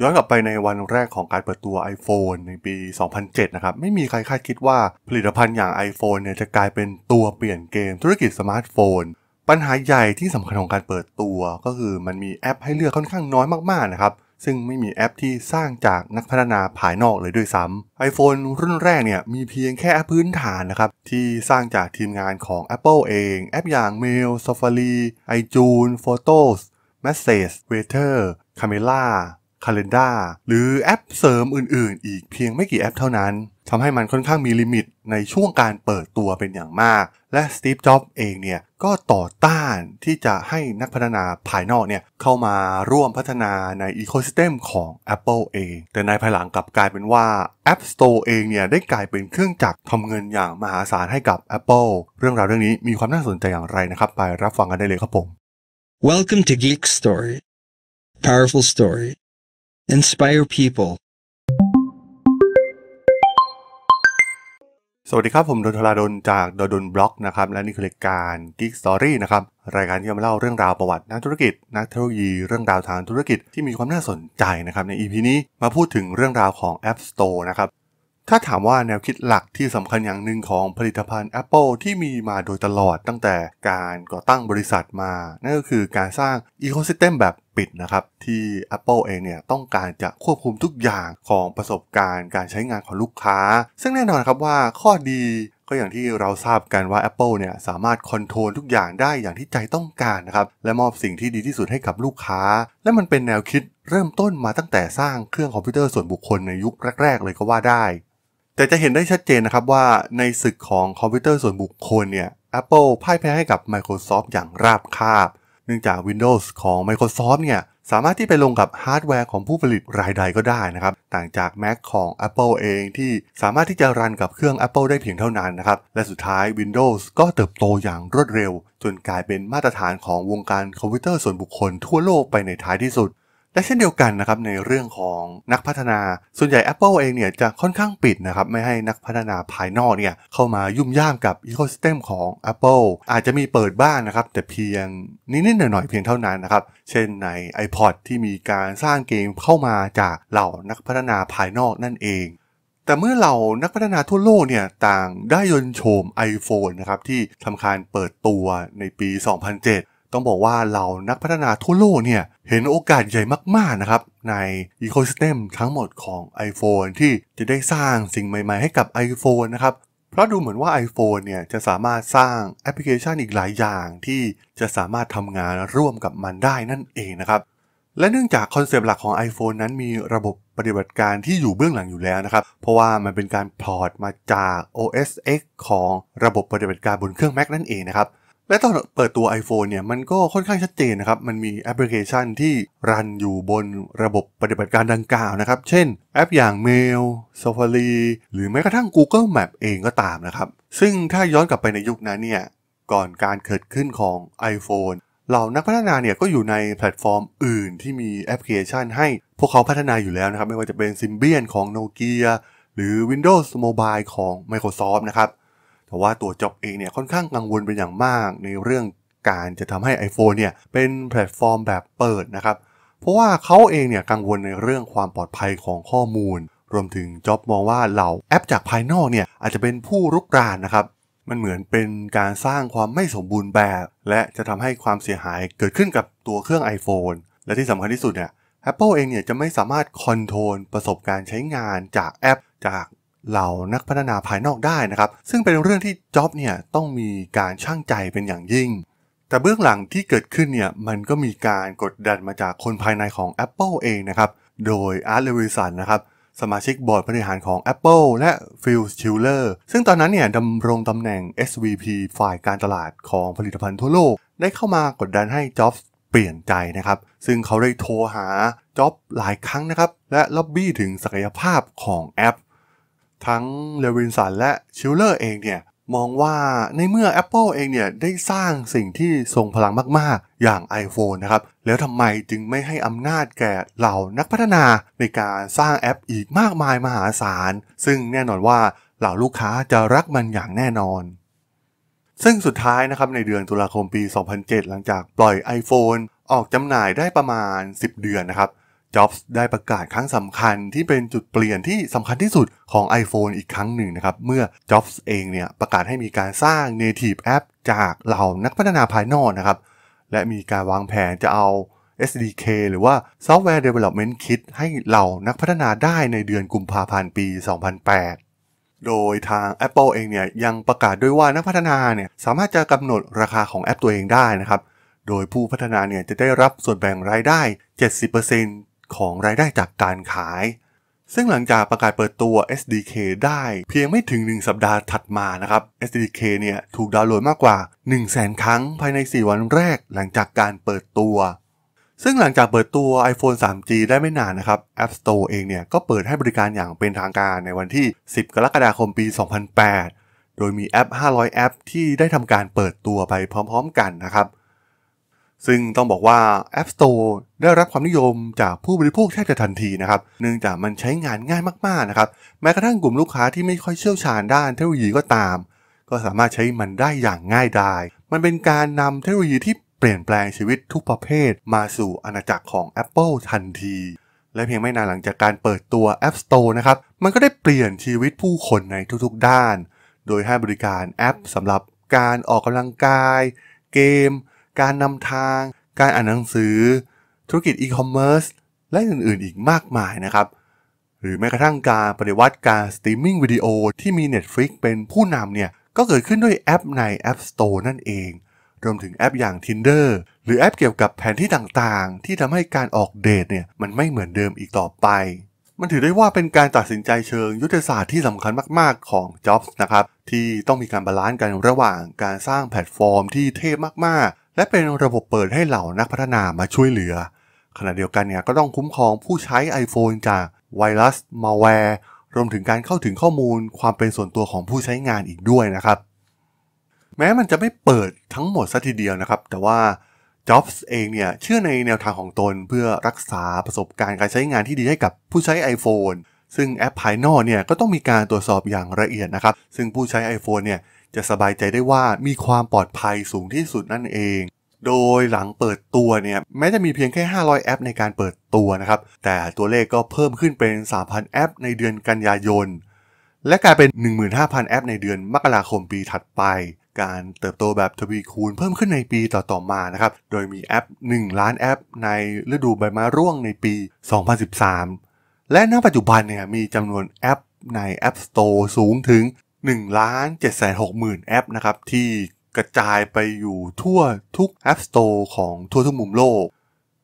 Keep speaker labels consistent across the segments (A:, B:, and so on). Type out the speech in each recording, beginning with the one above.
A: ย้อนกลับไปในวันแรกของการเปิดตัว iPhone ในปี 2007 นะครับ ไม่มีใครคาดคิดว่าผลิตภัณฑ์อย่าง iPhone เนี่ยจะกลายเป็นตัวเปลี่ยนเกมธุรกิจสมาร์ทโฟน ปัญหาใหญ่ที่สำคัญของการเปิดตัว ก็คือมันมีแอปให้เลือกค่อนข้างน้อยมากๆนะครับ ซึ่งไม่มีแอปที่สร้างจากนักพัฒนาภายนอกเลยด้วยซ้ำ iPhone รุ่นแรกเนี่ยมีเพียงแค่แอปพื้นฐานนะครับที่สร้างจากทีมงานของ Apple เอง แอปอย่าง Mail Safari iTunes Photos Message Waiter Camera Calendar หรือแอปเสริมอื่น ๆ อีกเพียงไม่กี่แอปเท่านั้นทำให้มันค่อนข้างมีลิมิตในช่วงการเปิดตัวเป็นอย่างมาก และสตีฟจ็อบเองเนี่ยก็ต่อต้านที่จะให้นักพัฒนาภายนอกเนี่ยเข้ามาร่วมพัฒนาในอีโคซิสเต็มของ Apple เอง แต่ในภายหลังกลับกลายเป็นว่า App Store เองเนี่ยได้กลายเป็นเครื่องจักรทำเงินอย่างมหาศาลให้กับ Apple เรื่องราวเรื่องนี้มีความน่าสนใจอย่างไรนะครับไปรับฟังกันได้เลยครับผม Welcome to Geek Story Powerful Story Inspire people สวัสดีครับ ผมดนทลาดนจากดดนบล็อก นะครับ และนี่คือ รายการ Geek Story นะครับ รายการที่จะมา เล่าเรื่องราว ประวัติ นัก ธุรกิจ นักเทคโนโลยี เรื่อง ราวทาง ธุรกิจ ที่มีความน่าสนใจ นะครับ ใน EP นี้ มาพูดถึงเรื่องราวของ App Store นะครับถ้าถามว่าแนวคิดหลักที่สำคัญอย่างหนึ่งของผลิตภัณฑ์ Apple ที่มีมาโดยตลอดตั้งแต่การก่อตั้งบริษัทมา นั่นก็คือการสร้างอีโค y s t เต็มแบบปิดนะครับที่ Apple เองเนี่ยต้องการจะควบคุมทุกอย่างของประสบการณ์การใช้งานของลูกค้า ซึ่งแน่นอนครับว่าข้อดีก็อย่างที่เราทราบกันว่า Apple เนี่ยสามารถคอนโทรลทุกอย่างได้อย่างที่ใจต้องการนะครับและมอบสิ่งที่ดีที่สุดให้กับลูกค้า และมันเป็นแนวคิดเริ่มต้น มาตั้งแต่สร้างเครื่องคอมพิวเตอร์ส่วนบุคคลในยุคแรก ๆ เลยก็ว่าได้แต่จะเห็นได้ชัดเจนนะครับว่าในศึกของคอมพิวเตอร์ส่วนบุคคลเนี่ย Apple พ่ายแพ้ให้กับ Microsoft อย่างราบคาบเนื่องจาก Windows ของ Microsoft เนี่ยสามารถที่ไปลงกับฮาร์ดแวร์ของผู้ผลิตรายใดก็ได้นะครับต่างจาก Mac ของ Apple เองที่สามารถที่จะรันกับเครื่อง Apple ได้เพียงเท่านั้นนะครับและสุดท้าย Windows ก็เติบโตอย่างรวดเร็ว จนกลายเป็นมาตรฐานของวงการคอมพิวเตอร์ส่วนบุคคลทั่วโลกไปในท้ายที่สุดและเช่นเดียวกันนะครับในเรื่องของนักพัฒนาส่วนใหญ่ Apple เองเนี่ยจะค่อนข้างปิดนะครับไม่ให้นักพัฒนาภายนอกเนี่ยเข้ามายุ่มย่ามกับอีโคสแตมของ Apple อาจจะมีเปิดบ้างนนะครับแต่เพียงนิดๆหน่อยๆเพียงเท่านั้นนะครับเช่นใน iPod ที่มีการสร้างเกมเข้ามาจากเหล่านักพัฒนาภายนอกนั่นเอง แต่เมื่อเรานักพัฒนาทั่วโลกเนี่ยต่างได้ยนโฉม iPhone นะครับที่ทำการเปิดตัวในปี 2007ต้องบอกว่าเรานักพัฒนาทั่วโลกเนี่ยเห็นโอกาสใหญ่มากๆนะครับในอีโค y s สเ m มทั้งหมดของ iPhone ที่จะได้สร้างสิ่งใหม่ ๆ ให้กับ iPhone นะครับเพราะดูเหมือนว่า iPhone เนี่ยจะสามารถสร้างแอปพลิเคชันอีกหลายอย่างที่จะสามารถทำงานร่วมกับมันได้นั่นเองนะครับและเนื่องจากคอนเซปต์หลักของ iPhone นั้นมีระบบปฏิบัติการที่อยู่เบื้องหลังอยู่แล้วนะครับเพราะว่ามันเป็นการพอร์ตมาจาก OS X ของระบบปฏิบัติการบนเครื่อง Mac นั่นเองนะครับและตอนเปิดตัว iPhone เนี่ยมันก็ค่อนข้างชัดเจนนะครับ มันมีแอปพลิเคชันที่รันอยู่บนระบบปฏิบัติการดังกล่าวนะครับ เช่นแอปอย่าง Mail Safari หรือแม้กระทั่ง Google Map เองก็ตามนะครับ ซึ่งถ้าย้อนกลับไปในยุคนั้นเนี่ยก่อนการเกิดขึ้นของ iPhone เหล่านักพัฒนาเนี่ยก็อยู่ในแพลตฟอร์มอื่นที่มีแอปพลิเคชัน ให้พวกเขาพัฒนาอยู่แล้วนะครับ ไม่ว่าจะเป็นซิมเบียนของโนเกียหรือ Windows Mobile ของ Microsoft นะครับราะว่าตัวจ็อบเองเนี่ยค่อนข้างกังวลเป็นอย่างมากในเรื่องการจะทำให้ iPhone เนี่ยเป็นแพลตฟอร์มแบบเปิดนะครับเพราะว่าเขาเองเนี่ยกังวลในเรื่องความปลอดภัยของข้อมูล รวมถึงจ็อบมองว่าเหล่าแอปจากภายนอกเนี่ยอาจจะเป็นผู้รุกรานนะครับมันเหมือนเป็นการสร้างความไม่สมบูรณ์แบบ และจะทำให้ความเสียหายเกิดขึ้นกับตัวเครื่อง iPhone และที่สำคัญที่สุดเนี่ย Apple เองเนี่ยจะไม่สามารถคอนโทรลประสบการณ์ใช้งานจากแอป จากเหล่านักพัฒนาภายนอกได้นะครับ ซึ่งเป็นเรื่องที่จ็อบเนี่ยต้องมีการช่างใจเป็นอย่างยิ่ง แต่เบื้องหลังที่เกิดขึ้นเนี่ยมันก็มีการกดดันมาจากคนภายในของ Apple เองนะครับโดยอาร์ตเลวิสันนะครับสมาชิกบอร์ดบริหารของ Apple และฟิลชิลเลอร์ซึ่งตอนนั้นเนี่ยดำรงตำแหน่ง SVP ฝ่ายการตลาดของผลิตภัณฑ์ทั่วโลกได้เข้ามากดดันให้จ็อบเปลี่ยนใจนะครับซึ่งเขาได้โทรหาจ็อบหลายครั้งนะครับและล็อบบี้ถึงศักยภาพของแอปทั้งเลวินสันและชิลเลอร์เองเนี่ยมองว่าในเมื่อ Apple เองเนี่ยได้สร้างสิ่งที่ทรงพลังมากๆอย่าง iPhone นะครับแล้วทำไมจึงไม่ให้อำนาจแก่เหล่านักพัฒนาในการสร้างแอปอีกมากมายมหาศาล ซึ่งแน่นอนว่าเหล่าลูกค้าจะรักมันอย่างแน่นอน ซึ่งสุดท้ายนะครับในเดือนตุลาคมปี 2007 หลังจากปล่อย iPhone ออกจำหน่ายได้ประมาณ 10 เดือนนะครับจ็อบส์ได้ประกาศครั้งสำคัญที่เป็นจุดเปลี่ยนที่สำคัญที่สุดของ iPhone อีกครั้งหนึ่งนะครับเมื่อจ็อบส์เองเนี่ยประกาศให้มีการสร้าง Native App จากเหล่านักพัฒนาภายนอกนะครับและมีการวางแผนจะเอา SDK หรือว่า Software Development Kit ให้เหล่านักพัฒนาได้ในเดือนกุมภาพันธ์ปี 2008 โดยทาง Apple เองเนี่ยยังประกาศด้วยว่านักพัฒนาเนี่ยสามารถจะกำหนดราคาของแอปตัวเองได้นะครับโดยผู้พัฒนาเนี่ยจะได้รับส่วนแบ่งรายได้ 70%ของรายได้จากการขาย ซึ่งหลังจากประกาศเปิดตัว SDK ได้เพียงไม่ถึง 1 สัปดาห์ถัดมานะครับ SDK เนี่ยถูกดาวน์โหลดมากกว่า1 0 0 0 0 0 ครั้งภายใน 4 วันแรก หลังจากการเปิดตัว ซึ่งหลังจากเปิดตัว iPhone 3G ได้ไม่นานนะครับ App Store เองเนี่ยก็เปิดให้บริการอย่างเป็นทางการในวันที่ 10 กรกฎาคมปี 2008 โดยมีแอป 500 แอปที่ได้ทำการเปิดตัวไปพร้อม ๆ กันนะครับซึ่งต้องบอกว่า App Store ได้รับความนิยมจากผู้บริโภคแทบจะทันทีนะครับ เนื่องจากมันใช้งานง่ายมาก ๆ นะครับ แม้กระทั่งกลุ่มลูกค้าที่ไม่ค่อยเชี่ยวชาญด้านเทคโนโลยีก็ตาม ก็สามารถใช้มันได้อย่างง่ายดายมันเป็นการนำเทคโนโลยีที่เปลี่ยนแปลงชีวิตทุกประเภท มาสู่อาณาจักรของ Apple ทันที และเพียงไม่นานหลังจากการเปิดตัว App Store นะครับ มันก็ได้เปลี่ยนชีวิตผู้คนในทุกๆ ด้าน โดยให้บริการแอปสำหรับการออกกำลังกาย เกมการนำทาง การอ่านหนังสือ ธุรกิจอีคอมเมิร์ซ และอื่นๆ อีกมากมายนะครับ หรือแม้กระทั่งการปฏิวัติการสตรีมมิ่งวิดีโอที่มี Netflix เป็นผู้นำเนี่ย ก็เกิดขึ้นด้วยแอปใน App Store นั่นเอง รวมถึงแอปอย่าง Tinder หรือแอปเกี่ยวกับแผนที่ต่างๆ ที่ทำให้การออกเดทเนี่ยมันไม่เหมือนเดิมอีกต่อไป มันถือได้ว่าเป็นการตัดสินใจเชิงยุทธศาสตร์ที่สำคัญมากๆ ของ Jobs นะครับ ที่ต้องมีการบาลานซ์กันระหว่างการสร้างแพลตฟอร์มที่เท่มากๆและเป็นระบบเปิดให้เหล่านักพัฒนามาช่วยเหลือ ขณะเดียวกันเนี่ยก็ต้องคุ้มครองผู้ใช้ iPhone จากไวรัสมาแวร์รวมถึงการเข้าถึงข้อมูลความเป็นส่วนตัวของผู้ใช้งานอีกด้วยนะครับ แม้มันจะไม่เปิดทั้งหมดซะทีเดียวนะครับ แต่ว่า Jobs เองเนี่ยเชื่อในแนวทางของตนเพื่อรักษาประสบการณ์การใช้งานที่ดีให้กับผู้ใช้ iPhone ซึ่งแอปภายนอกเนี่ยก็ต้องมีการตรวจสอบอย่างละเอียดนะครับซึ่งผู้ใช้ iPhone เนี่ยจะสบายใจได้ว่ามีความปลอดภัยสูงที่สุดนั่นเอง โดยหลังเปิดตัวเนี่ย แม้จะมีเพียงแค่ 500 แอปในการเปิดตัวนะครับแต่ตัวเลขก็เพิ่มขึ้นเป็น 3,000 แอปในเดือนกันยายนและกลายเป็น 15,000 แอปในเดือนมกราคมปีถัดไป การเติบโตแบบทวีคูณเพิ่มขึ้นในปีต่อๆมานะครับโดยมีแอป 1 ล้านแอป ในฤดูใบไม้ร่วงในปี 2013 และณปัจจุบันเนี่ยมีจำนวนแอป ใน App Store สูงถึง1ล้าน7 6 0 0 0 แอปนะครับที่กระจายไปอยู่ทั่วทุก App Store ของทั่วทุกมุมโลก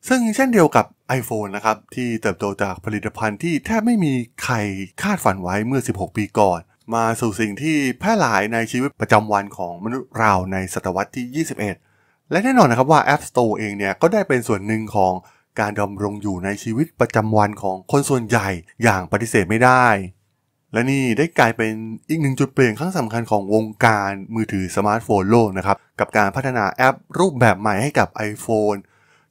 A: ซึ่งเช่นเดียวกับ iPhone นะครับที่เติบโตจากผลิตภัณฑ์ที่แทบไม่มีใครคาดฝันไว้เมื่อ 16 ปีก่อน มาสู่สิ่งที่แพร่หลายในชีวิตประจำวันของมนุษย์เราในศตวรรษที่ 21 และแน่นอนนะครับว่า App Store เองเนี่ยก็ได้เป็นส่วนหนึ่งของการดำรงอยู่ในชีวิตประจำวันของคนส่วนใหญ่อย่างปฏิเสธไม่ได้และนี่ได้กลายเป็นอีกหนึ่งจุดเปลี่ยนครั้งสำคัญของวงการมือถือสมาร์ทโฟนโลกนะครับกับการพัฒนาแอปรูปแบบใหม่ให้กับ iPhone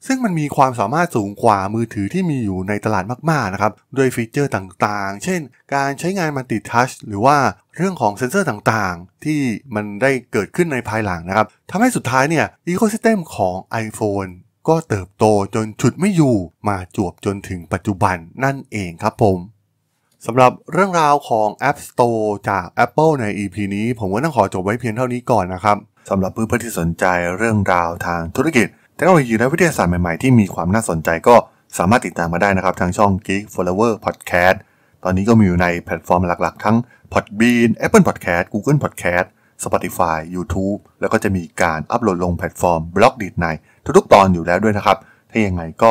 A: ซึ่งมันมีความสามารถสูงกว่ามือถือที่มีอยู่ในตลาดมากๆนะครับด้วยฟีเจอร์ต่างๆ เช่นการใช้งานมันติดทัช หรือว่าเรื่องของเซ็นเซอร์ต่างๆที่มันได้เกิดขึ้นในภายหลังนะครับทำให้สุดท้ายเนี่ยอีโคซิสเต็มของ iPhone ก็เติบโตจนฉุดไม่อยู่มาจวบจนถึงปัจจุบันนั่นเองครับผมสำหรับเรื่องราวของ App Store จาก Apple ใน EP นี้ ผมก็ต้องขอจบไว้เพียงเท่านี้ก่อนนะครับ สำหรับเพื่อนๆที่สนใจเรื่องราวทางธุรกิจเทคโนโลยีและวิทยาศาสตร์ใหม่ ๆ ที่มีความน่าสนใจก็สามารถติดตามมาได้นะครับ ทางช่อง Geek Flower Podcast ตอนนี้ก็มีอยู่ในแพลตฟอร์มหลัก ๆ ทั้ง Podbean Apple Podcast Google Podcast Spotify YouTube แล้วก็จะมีการอัปโหลดลงแพลตฟอร์ม b ล็อกดีดในทุกๆตอนอยู่แล้วด้วยนะครับ ถ้ายังไงก็